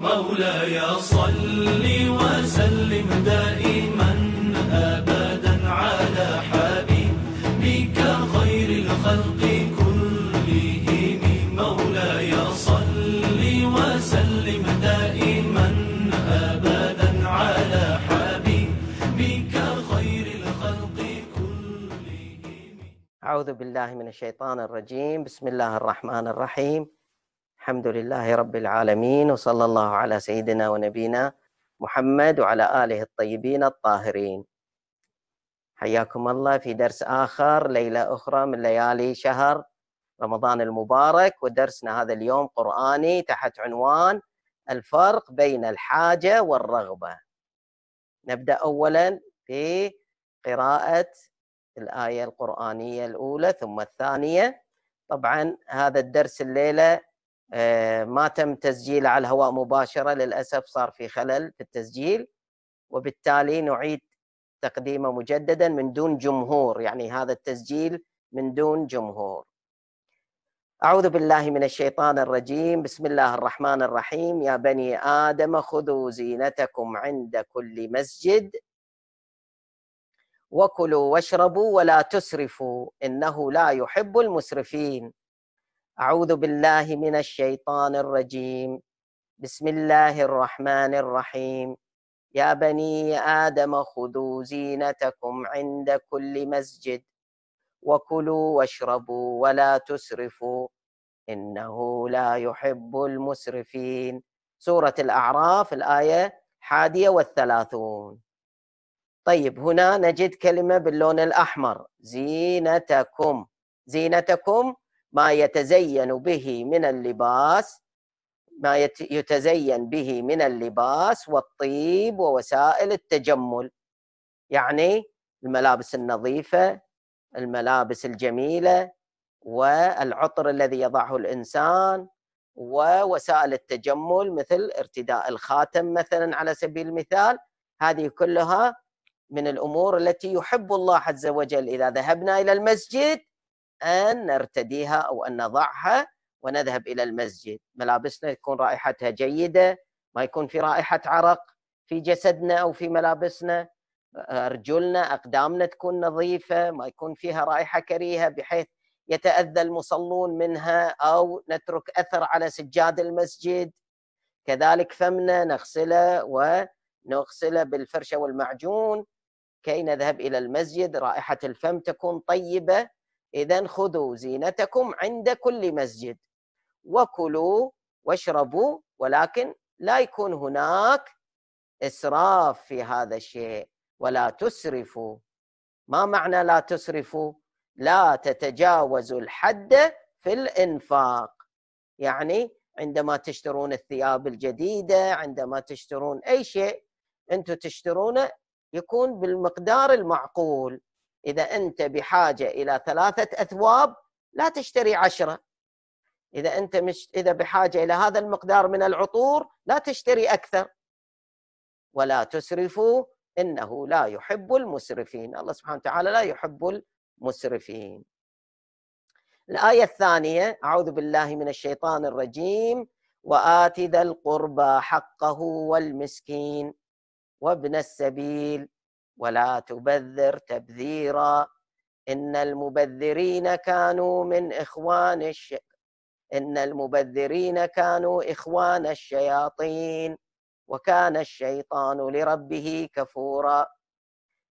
مولاي صل وسلم دائما أبدا على حبيبك خير الخلق كلهم مولاي صل وسلم دائما أبدا على حبيبك خير الخلق كلهم أعوذ بالله من الشيطان الرجيم بسم الله الرحمن الرحيم الحمد لله رب العالمين وصلى الله على سيدنا ونبينا محمد وعلى آله الطيبين الطاهرين حياكم الله في درس آخر ليلة أخرى من ليالي شهر رمضان المبارك ودرسنا هذا اليوم قرآني تحت عنوان الفرق بين الحاجة والرغبة نبدأ أولا في قراءة الآية القرآنية الأولى ثم الثانية طبعا هذا الدرس الليلة آه، ما تم تسجيله على الهواء مباشره للاسف صار في خلل في التسجيل وبالتالي نعيد تقديمه مجددا من دون جمهور يعني هذا التسجيل من دون جمهور أعوذ بالله من الشيطان الرجيم بسم الله الرحمن الرحيم يا بني آدم خذوا زينتكم عند كل مسجد وكلوا واشربوا ولا تسرفوا إنه لا يحب المسرفين أعوذ بالله من الشيطان الرجيم بسم الله الرحمن الرحيم يا بني آدم خذوا زينتكم عند كل مسجد وكلوا واشربوا ولا تسرفوا إنه لا يحب المسرفين سورة الأعراف الآية حادية والثلاثون طيب هنا نجد كلمة باللون الأحمر زينتكم زينتكم ما يتزين به من اللباس ما يتزين به من اللباس والطيب ووسائل التجمل يعني الملابس النظيفه الملابس الجميله والعطر الذي يضعه الانسان ووسائل التجمل مثل ارتداء الخاتم مثلا على سبيل المثال هذه كلها من الامور التي يحب الله عز وجل اذا ذهبنا الى المسجد أن نرتديها أو أن نضعها ونذهب إلى المسجد ملابسنا يكون رائحتها جيدة ما يكون في رائحة عرق في جسدنا أو في ملابسنا رجلنا أقدامنا تكون نظيفة ما يكون فيها رائحة كريهة بحيث يتأذى المصلون منها أو نترك أثر على سجاد المسجد كذلك فمنا نغسله ونغسله بالفرشة والمعجون كي نذهب إلى المسجد رائحة الفم تكون طيبة إذا خذوا زينتكم عند كل مسجد وكلوا واشربوا ولكن لا يكون هناك إسراف في هذا الشيء ولا تسرفوا ما معنى لا تسرفوا لا تتجاوزوا الحد في الإنفاق يعني عندما تشترون الثياب الجديدة عندما تشترون أي شيء أنتم تشترونه يكون بالمقدار المعقول إذا أنت بحاجة إلى ثلاثة أثواب لا تشتري عشرة إذا أنت مش إذا بحاجة إلى هذا المقدار من العطور لا تشتري أكثر ولا تسرفوا إنه لا يحب المسرفين الله سبحانه وتعالى لا يحب المسرفين الآية الثانية أعوذ بالله من الشيطان الرجيم وآت ذا القربى حقه والمسكين وابن السبيل ولا تبذر تبذيرا إن المبذرين كانوا من إخوان الش... إن المبذرين كانوا إخوان الشياطين وكان الشيطان لربه كفورا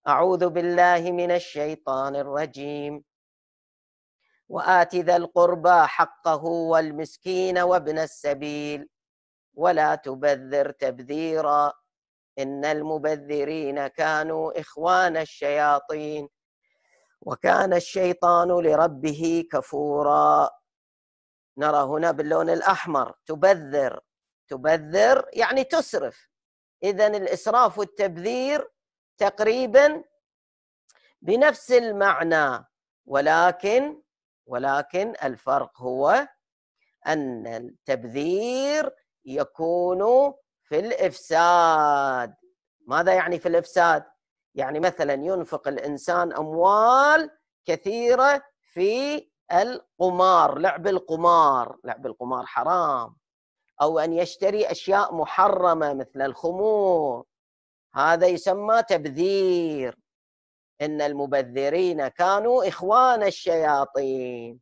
أعوذ بالله من الشيطان الرجيم وآت ذا القربى حقه والمسكين وابن السبيل ولا تبذر تبذيرا إن المبذرين كانوا إخوان الشياطين وكان الشيطان لربه كفورا نرى هنا باللون الأحمر تبذر تبذر يعني تسرف إذا الإسراف والتبذير تقريبا بنفس المعنى ولكن ولكن الفرق هو أن التبذير يكون في الافساد ماذا يعني في الافساد يعني مثلا ينفق الانسان اموال كثيره في القمار لعب القمار لعب القمار حرام او ان يشتري اشياء محرمه مثل الخمور هذا يسمى تبذير ان المبذرين كانوا اخوان الشياطين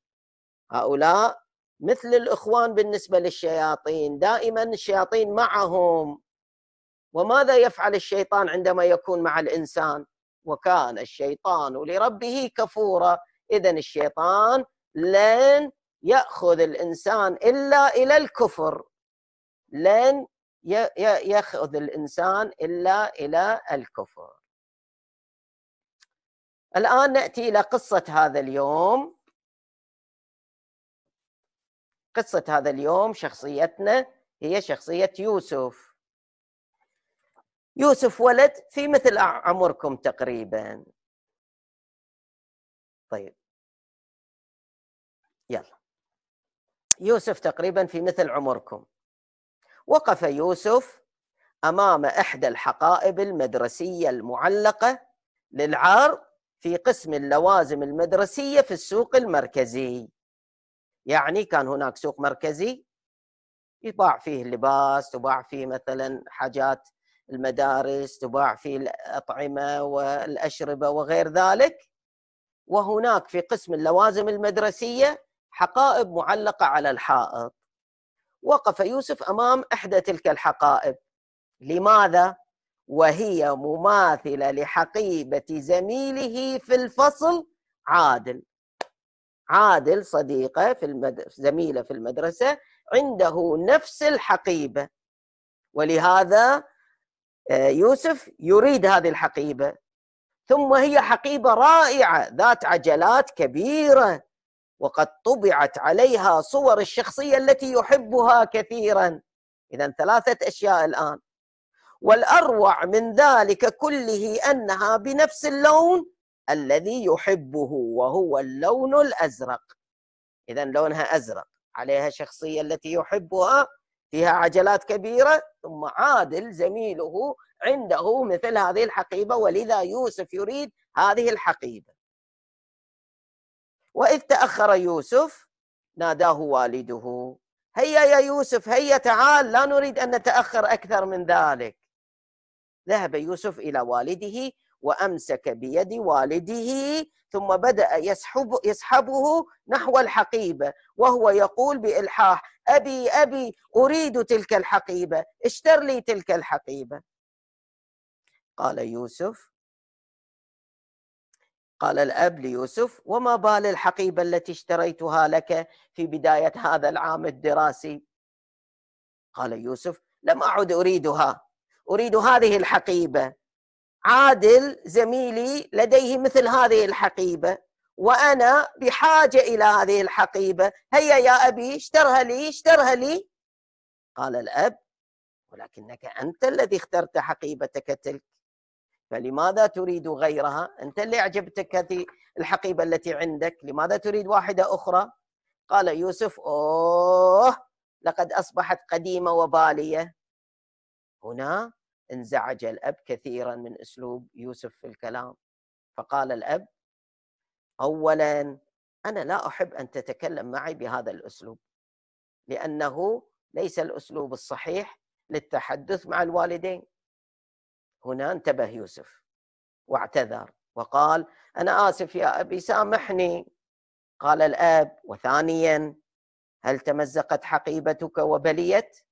هؤلاء مثل الاخوان بالنسبه للشياطين دائما الشياطين معهم وماذا يفعل الشيطان عندما يكون مع الانسان وكان الشيطان لربه كفورا اذا الشيطان لن ياخذ الانسان الا الى الكفر لن ياخذ الانسان الا الى الكفر الان ناتي الى قصه هذا اليوم قصة هذا اليوم شخصيتنا هي شخصية يوسف يوسف ولد في مثل عمركم تقريبا طيب يلا يوسف تقريبا في مثل عمركم وقف يوسف امام احدى الحقائب المدرسيه المعلقه للعار في قسم اللوازم المدرسيه في السوق المركزي يعني كان هناك سوق مركزي يباع فيه اللباس تباع فيه مثلا حاجات المدارس تباع فيه الأطعمة والأشربة وغير ذلك وهناك في قسم اللوازم المدرسية حقائب معلقة على الحائط وقف يوسف أمام إحدى تلك الحقائب لماذا؟ وهي مماثلة لحقيبة زميله في الفصل عادل عادل صديقه في المد... زميله في المدرسه عنده نفس الحقيبه ولهذا آه، يوسف يريد هذه الحقيبه ثم هي حقيبه رائعه ذات عجلات كبيره وقد طبعت عليها صور الشخصيه التي يحبها كثيرا اذا ثلاثه اشياء الان والاروع من ذلك كله انها بنفس اللون الذي يحبه وهو اللون الأزرق إذا لونها أزرق عليها شخصية التي يحبها فيها عجلات كبيرة ثم عادل زميله عنده مثل هذه الحقيبة ولذا يوسف يريد هذه الحقيبة وإذ تأخر يوسف ناداه والده هيا يا يوسف هيا تعال لا نريد أن نتأخر أكثر من ذلك ذهب يوسف إلى والده وامسك بيد والده ثم بدا يسحب يسحبه نحو الحقيبه وهو يقول بالحاح ابي ابي اريد تلك الحقيبه اشتر لي تلك الحقيبه قال يوسف قال الاب ليوسف وما بال الحقيبه التي اشتريتها لك في بدايه هذا العام الدراسي قال يوسف لم اعد اريدها اريد هذه الحقيبه عادل زميلي لديه مثل هذه الحقيبه وانا بحاجه الى هذه الحقيبه هيا يا ابي اشترها لي اشترها لي قال الاب ولكنك انت الذي اخترت حقيبتك تلك فلماذا تريد غيرها انت اللي اعجبتك هذه الحقيبه التي عندك لماذا تريد واحده اخرى قال يوسف اوه لقد اصبحت قديمه وباليه هنا انزعج الأب كثيرا من أسلوب يوسف في الكلام فقال الأب أولا أنا لا أحب أن تتكلم معي بهذا الأسلوب لأنه ليس الأسلوب الصحيح للتحدث مع الوالدين هنا انتبه يوسف واعتذر وقال أنا آسف يا أبي سامحني قال الأب وثانيا هل تمزقت حقيبتك وبليت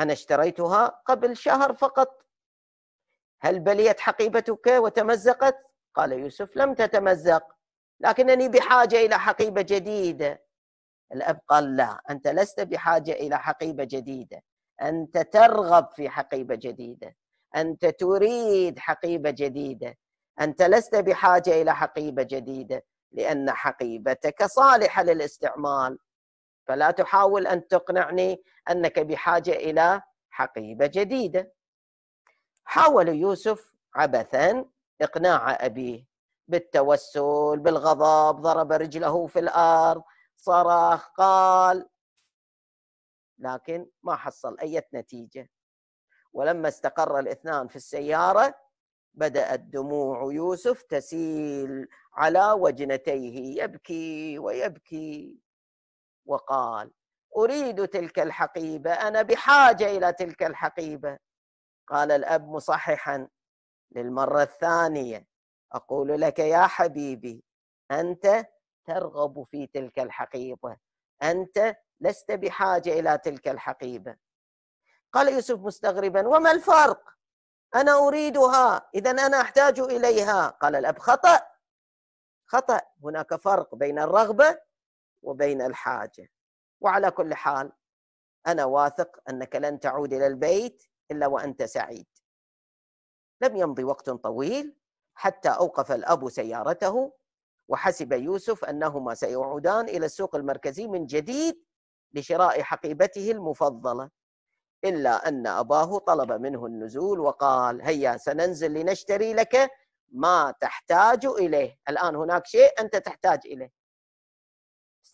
أنا اشتريتها قبل شهر فقط هل بليت حقيبتك وتمزقت؟ قال يوسف لم تتمزق لكنني بحاجة إلى حقيبة جديدة الأب قال لا أنت لست بحاجة إلى حقيبة جديدة أنت ترغب في حقيبة جديدة أنت تريد حقيبة جديدة أنت لست بحاجة إلى حقيبة جديدة لأن حقيبتك صالحة للاستعمال فلا تحاول ان تقنعني انك بحاجه الى حقيبه جديده حاول يوسف عبثا اقناع ابيه بالتوسل بالغضب ضرب رجله في الارض صرخ قال لكن ما حصل اي نتيجه ولما استقر الاثنان في السياره بدات دموع يوسف تسيل على وجنتيه يبكي ويبكي وقال اريد تلك الحقيبه انا بحاجه الى تلك الحقيبه قال الاب مصححا للمره الثانيه اقول لك يا حبيبي انت ترغب في تلك الحقيبه انت لست بحاجه الى تلك الحقيبه قال يوسف مستغربا وما الفرق انا اريدها اذا انا احتاج اليها قال الاب خطا خطا هناك فرق بين الرغبه وبين الحاجه وعلى كل حال انا واثق انك لن تعود الى البيت الا وانت سعيد لم يمضي وقت طويل حتى اوقف الاب سيارته وحسب يوسف انهما سيعودان الى السوق المركزي من جديد لشراء حقيبته المفضله الا ان اباه طلب منه النزول وقال هيا سننزل لنشتري لك ما تحتاج اليه الان هناك شيء انت تحتاج اليه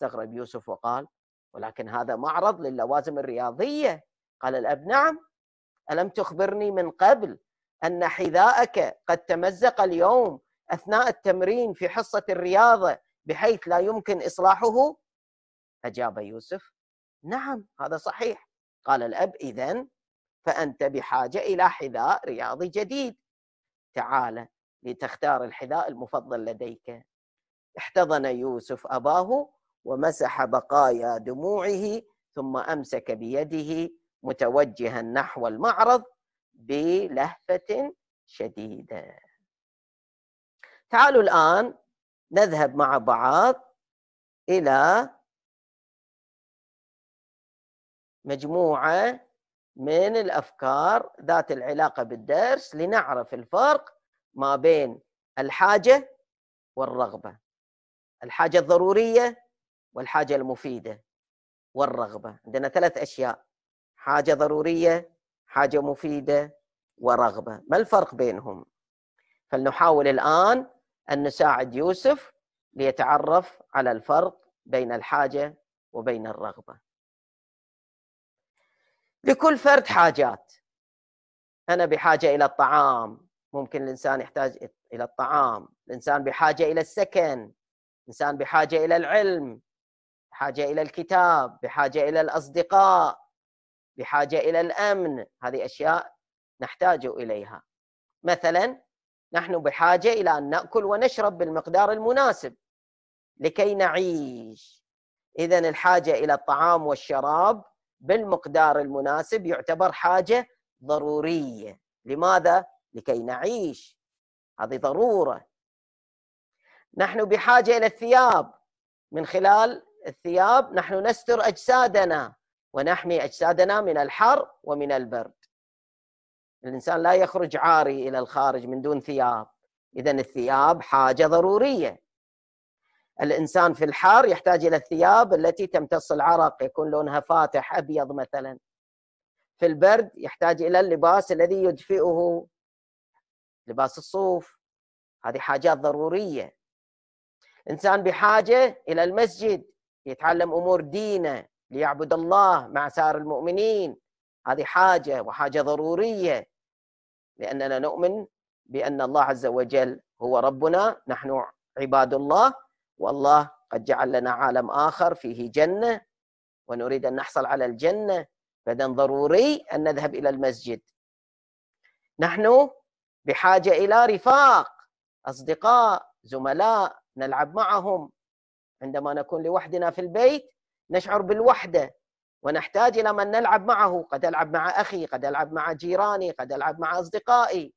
استغرب يوسف وقال ولكن هذا معرض للوازم الرياضية قال الأب نعم ألم تخبرني من قبل أن حذاءك قد تمزق اليوم أثناء التمرين في حصة الرياضة بحيث لا يمكن إصلاحه أجاب يوسف نعم هذا صحيح قال الأب إذن فأنت بحاجة إلى حذاء رياضي جديد تعال لتختار الحذاء المفضل لديك احتضن يوسف أباه ومسح بقايا دموعه ثم امسك بيده متوجها نحو المعرض بلهفه شديده تعالوا الان نذهب مع بعض الى مجموعه من الافكار ذات العلاقه بالدرس لنعرف الفرق ما بين الحاجه والرغبه الحاجه الضروريه والحاجه المفيده والرغبه عندنا ثلاث اشياء حاجه ضروريه حاجه مفيده ورغبه ما الفرق بينهم فلنحاول الان ان نساعد يوسف ليتعرف على الفرق بين الحاجه وبين الرغبه لكل فرد حاجات انا بحاجه الى الطعام ممكن الانسان يحتاج الى الطعام الانسان بحاجه الى السكن الانسان بحاجه الى العلم بحاجه الى الكتاب بحاجه الى الاصدقاء بحاجه الى الامن هذه اشياء نحتاج اليها مثلا نحن بحاجه الى ان ناكل ونشرب بالمقدار المناسب لكي نعيش اذا الحاجه الى الطعام والشراب بالمقدار المناسب يعتبر حاجه ضروريه لماذا لكي نعيش هذه ضروره نحن بحاجه الى الثياب من خلال الثياب نحن نستر اجسادنا ونحمي اجسادنا من الحر ومن البرد. الانسان لا يخرج عاري الى الخارج من دون ثياب، اذا الثياب حاجه ضروريه. الانسان في الحر يحتاج الى الثياب التي تمتص العرق يكون لونها فاتح ابيض مثلا. في البرد يحتاج الى اللباس الذي يدفئه لباس الصوف هذه حاجات ضروريه. الانسان بحاجه الى المسجد يتعلم امور دينه ليعبد الله مع سائر المؤمنين هذه حاجه وحاجه ضروريه لاننا نؤمن بان الله عز وجل هو ربنا نحن عباد الله والله قد جعل لنا عالم اخر فيه جنه ونريد ان نحصل على الجنه فاذا ضروري ان نذهب الى المسجد نحن بحاجه الى رفاق اصدقاء زملاء نلعب معهم عندما نكون لوحدنا في البيت نشعر بالوحده ونحتاج الى من نلعب معه، قد العب مع اخي، قد العب مع جيراني، قد العب مع اصدقائي.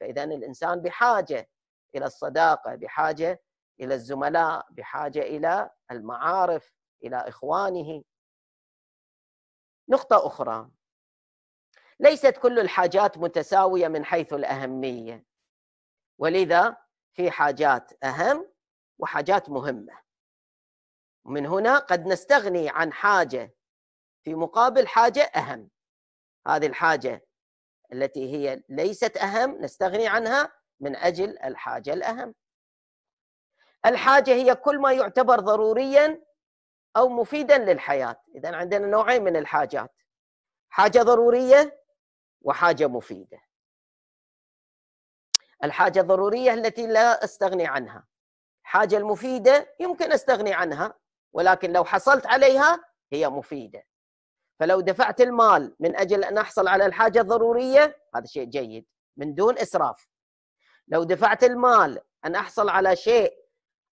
فاذا الانسان بحاجه الى الصداقه، بحاجه الى الزملاء، بحاجه الى المعارف، الى اخوانه. نقطه اخرى ليست كل الحاجات متساويه من حيث الاهميه. ولذا في حاجات اهم وحاجات مهمه. ومن هنا قد نستغني عن حاجة في مقابل حاجة أهم هذه الحاجة التي هي ليست أهم نستغني عنها من أجل الحاجة الأهم الحاجة هي كل ما يعتبر ضروريا أو مفيدا للحياة إذا عندنا نوعين من الحاجات حاجة ضرورية وحاجة مفيدة الحاجة الضرورية التي لا أستغني عنها الحاجة المفيدة يمكن أستغني عنها ولكن لو حصلت عليها هي مفيده فلو دفعت المال من اجل ان احصل على الحاجه الضروريه هذا شيء جيد من دون اسراف لو دفعت المال ان احصل على شيء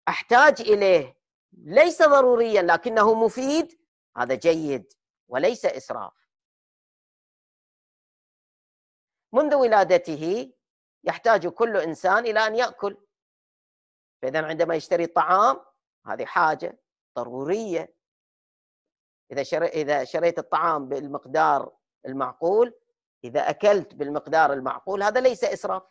احتاج اليه ليس ضروريا لكنه مفيد هذا جيد وليس اسراف منذ ولادته يحتاج كل انسان الى ان ياكل فاذا عندما يشتري الطعام هذه حاجه ضروريه اذا شري اذا شريت الطعام بالمقدار المعقول اذا اكلت بالمقدار المعقول هذا ليس اسراف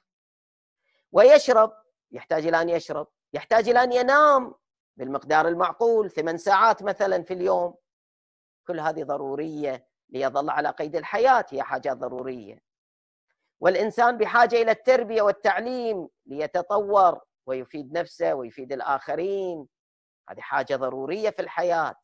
ويشرب يحتاج الى ان يشرب يحتاج الى ان ينام بالمقدار المعقول ثمان ساعات مثلا في اليوم كل هذه ضروريه ليظل على قيد الحياه هي حاجات ضروريه والانسان بحاجه الى التربيه والتعليم ليتطور ويفيد نفسه ويفيد الاخرين هذه حاجه ضروريه في الحياه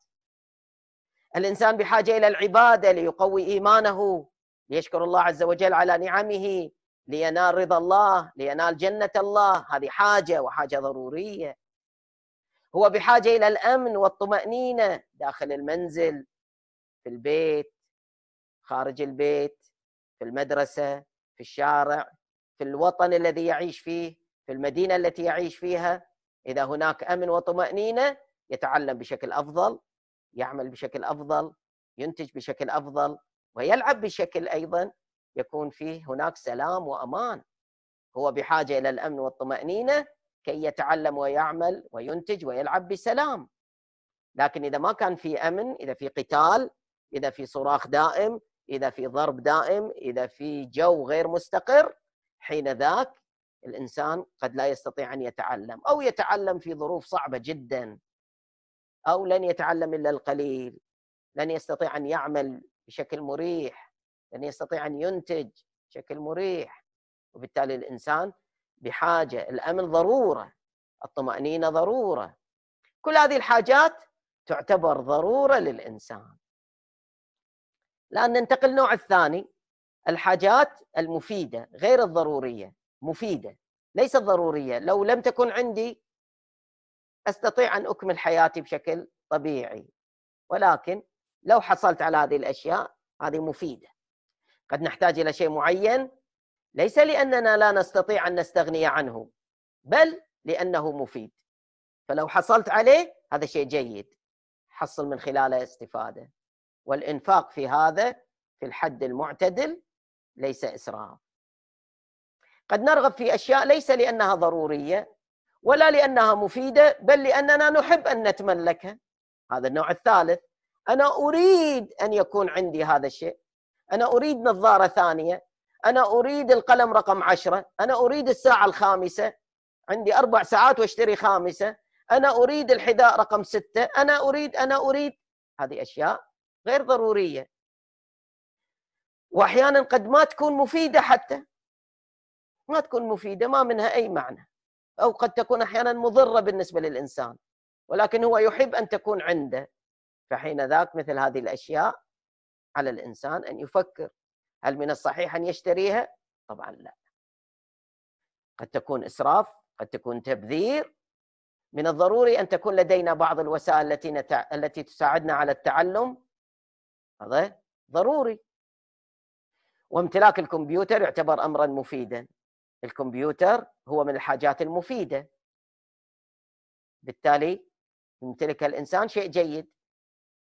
الانسان بحاجه الى العباده ليقوي ايمانه ليشكر الله عز وجل على نعمه لينال رضا الله لينال جنه الله هذه حاجه وحاجه ضروريه هو بحاجه الى الامن والطمانينه داخل المنزل في البيت خارج البيت في المدرسه في الشارع في الوطن الذي يعيش فيه في المدينه التي يعيش فيها اذا هناك امن وطمانينه يتعلم بشكل افضل يعمل بشكل افضل ينتج بشكل افضل ويلعب بشكل ايضا يكون فيه هناك سلام وامان هو بحاجه الى الامن والطمانينه كي يتعلم ويعمل وينتج ويلعب بسلام لكن اذا ما كان في امن اذا في قتال اذا في صراخ دائم اذا في ضرب دائم اذا في جو غير مستقر حين ذاك الانسان قد لا يستطيع ان يتعلم او يتعلم في ظروف صعبه جدا او لن يتعلم الا القليل لن يستطيع ان يعمل بشكل مريح لن يستطيع ان ينتج بشكل مريح وبالتالي الانسان بحاجه الامن ضروره الطمانينه ضروره كل هذه الحاجات تعتبر ضروره للانسان الان ننتقل النوع الثاني الحاجات المفيده غير الضروريه مفيده ليست ضروريه لو لم تكن عندي استطيع ان اكمل حياتي بشكل طبيعي ولكن لو حصلت على هذه الاشياء هذه مفيده قد نحتاج الى شيء معين ليس لاننا لا نستطيع ان نستغني عنه بل لانه مفيد فلو حصلت عليه هذا شيء جيد حصل من خلاله استفاده والانفاق في هذا في الحد المعتدل ليس اسراف قد نرغب في اشياء ليس لانها ضروريه ولا لانها مفيده بل لاننا نحب ان نتملكها هذا النوع الثالث انا اريد ان يكون عندي هذا الشيء انا اريد نظاره ثانيه انا اريد القلم رقم عشرة انا اريد الساعه الخامسه عندي اربع ساعات واشتري خامسه انا اريد الحذاء رقم ستة انا اريد انا اريد هذه اشياء غير ضروريه واحيانا قد ما تكون مفيده حتى ما تكون مفيده ما منها اي معنى او قد تكون احيانا مضره بالنسبه للانسان ولكن هو يحب ان تكون عنده فحين ذاك مثل هذه الاشياء على الانسان ان يفكر هل من الصحيح ان يشتريها؟ طبعا لا قد تكون اسراف قد تكون تبذير من الضروري ان تكون لدينا بعض الوسائل التي نتع... التي تساعدنا على التعلم هذا ضروري وامتلاك الكمبيوتر يعتبر امرا مفيدا الكمبيوتر هو من الحاجات المفيده بالتالي يمتلكها الانسان شيء جيد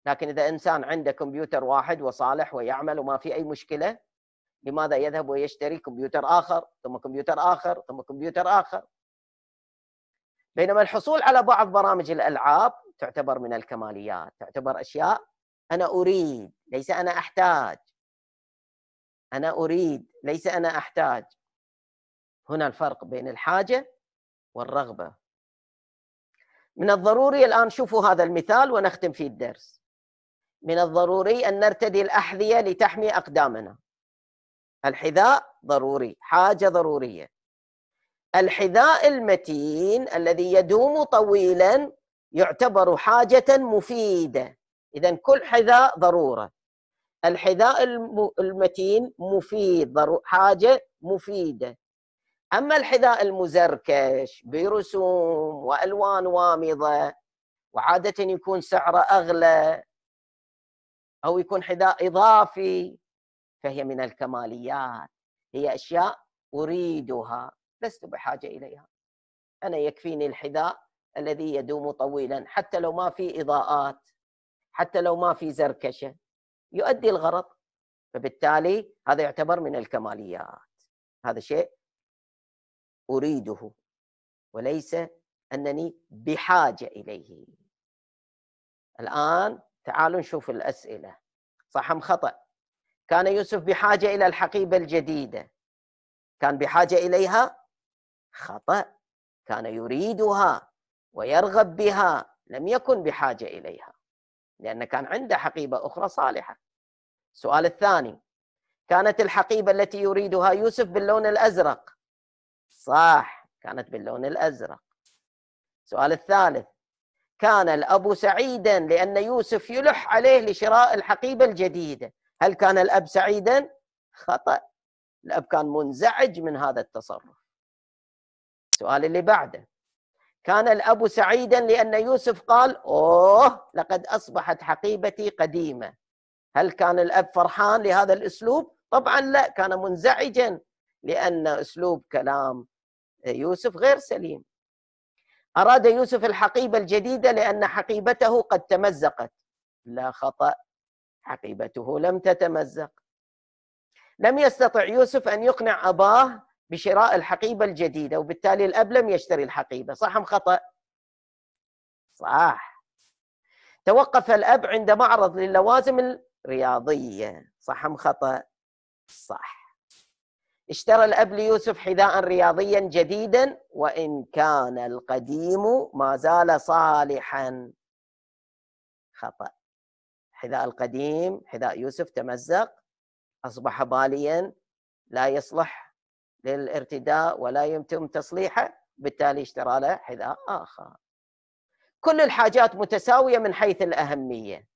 لكن اذا انسان عنده كمبيوتر واحد وصالح ويعمل وما في اي مشكله لماذا يذهب ويشتري كمبيوتر اخر ثم كمبيوتر اخر ثم كمبيوتر اخر بينما الحصول على بعض برامج الالعاب تعتبر من الكماليات تعتبر اشياء انا اريد ليس انا احتاج انا اريد ليس انا احتاج هنا الفرق بين الحاجه والرغبه من الضروري الان شوفوا هذا المثال ونختم فيه الدرس من الضروري ان نرتدي الاحذيه لتحمي اقدامنا الحذاء ضروري حاجه ضروريه الحذاء المتين الذي يدوم طويلا يعتبر حاجه مفيده اذا كل حذاء ضروره الحذاء المتين مفيد حاجه مفيده أما الحذاء المزركش برسوم وألوان وامضة وعادة يكون سعره أغلى أو يكون حذاء إضافي فهي من الكماليات هي أشياء أريدها لست بحاجة إليها أنا يكفيني الحذاء الذي يدوم طويلا حتى لو ما في إضاءات حتى لو ما في زركشة يؤدي الغرض فبالتالي هذا يعتبر من الكماليات هذا شيء أريده وليس أنني بحاجة إليه الآن تعالوا نشوف الأسئلة صح أم خطأ كان يوسف بحاجة إلى الحقيبة الجديدة كان بحاجة إليها خطأ كان يريدها ويرغب بها لم يكن بحاجة إليها لأن كان عنده حقيبة أخرى صالحة السؤال الثاني كانت الحقيبة التي يريدها يوسف باللون الأزرق صح كانت باللون الازرق السؤال الثالث كان الاب سعيدا لان يوسف يلح عليه لشراء الحقيبه الجديده هل كان الاب سعيدا خطا الاب كان منزعج من هذا التصرف السؤال اللي بعده كان الاب سعيدا لان يوسف قال اوه لقد اصبحت حقيبتي قديمه هل كان الاب فرحان لهذا الاسلوب طبعا لا كان منزعجا لأن أسلوب كلام يوسف غير سليم أراد يوسف الحقيبة الجديدة لأن حقيبته قد تمزقت لا خطأ حقيبته لم تتمزق لم يستطع يوسف أن يقنع أباه بشراء الحقيبة الجديدة وبالتالي الأب لم يشتري الحقيبة صح أم خطأ؟ صح توقف الأب عند معرض للوازم الرياضية صح أم خطأ؟ صح اشترى الأب ليوسف حذاء رياضيا جديدا وإن كان القديم ما زال صالحا خطأ حذاء القديم حذاء يوسف تمزق أصبح باليا لا يصلح للارتداء ولا يتم تصليحه بالتالي اشترى له حذاء آخر كل الحاجات متساوية من حيث الأهمية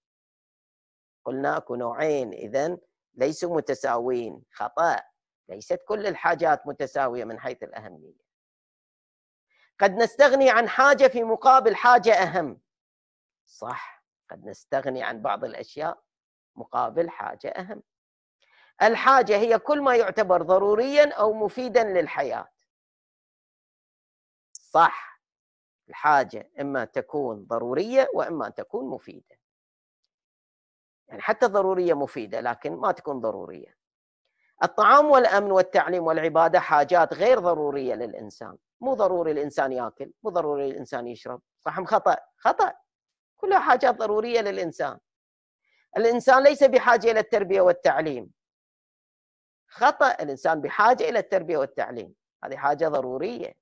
قلنا أكو نوعين إذا ليسوا متساوين خطأ ليست كل الحاجات متساويه من حيث الاهميه قد نستغني عن حاجه في مقابل حاجه اهم صح قد نستغني عن بعض الاشياء مقابل حاجه اهم الحاجه هي كل ما يعتبر ضروريا او مفيدا للحياه صح الحاجه اما تكون ضروريه واما تكون مفيده يعني حتى الضروريه مفيده لكن ما تكون ضروريه الطعام والامن والتعليم والعباده حاجات غير ضروريه للانسان، مو ضروري الانسان ياكل، مو ضروري الانسان يشرب، صح خطا، خطا. كلها حاجات ضروريه للانسان. الانسان ليس بحاجه الى التربيه والتعليم. خطا الانسان بحاجه الى التربيه والتعليم، هذه حاجه ضروريه.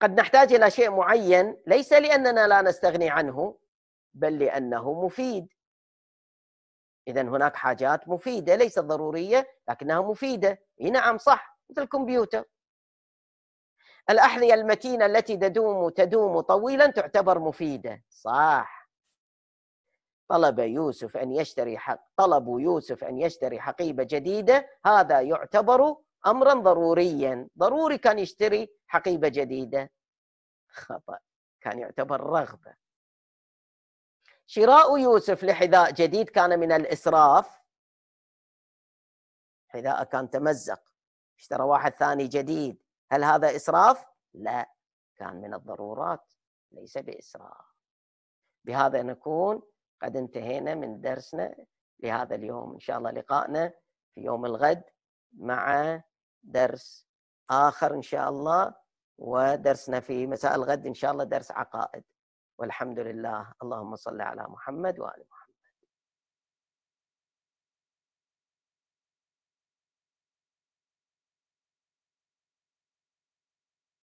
قد نحتاج الى شيء معين ليس لاننا لا نستغني عنه بل لانه مفيد اذا هناك حاجات مفيده ليست ضروريه لكنها مفيده اي نعم صح مثل الكمبيوتر الاحذيه المتينه التي تدوم تدوم طويلا تعتبر مفيده صح طلب يوسف ان يشتري حق طلبوا يوسف ان يشتري حقيبه جديده هذا يعتبر امرا ضروريا ضروري كان يشتري حقيبه جديده خطا كان يعتبر رغبه شراء يوسف لحذاء جديد كان من الإسراف حذاءه كان تمزق اشترى واحد ثاني جديد هل هذا إسراف؟ لا كان من الضرورات ليس بإسراف بهذا نكون قد انتهينا من درسنا لهذا اليوم إن شاء الله لقائنا في يوم الغد مع درس آخر إن شاء الله ودرسنا في مساء الغد إن شاء الله درس عقائد والحمد لله اللهم صل على محمد وآل محمد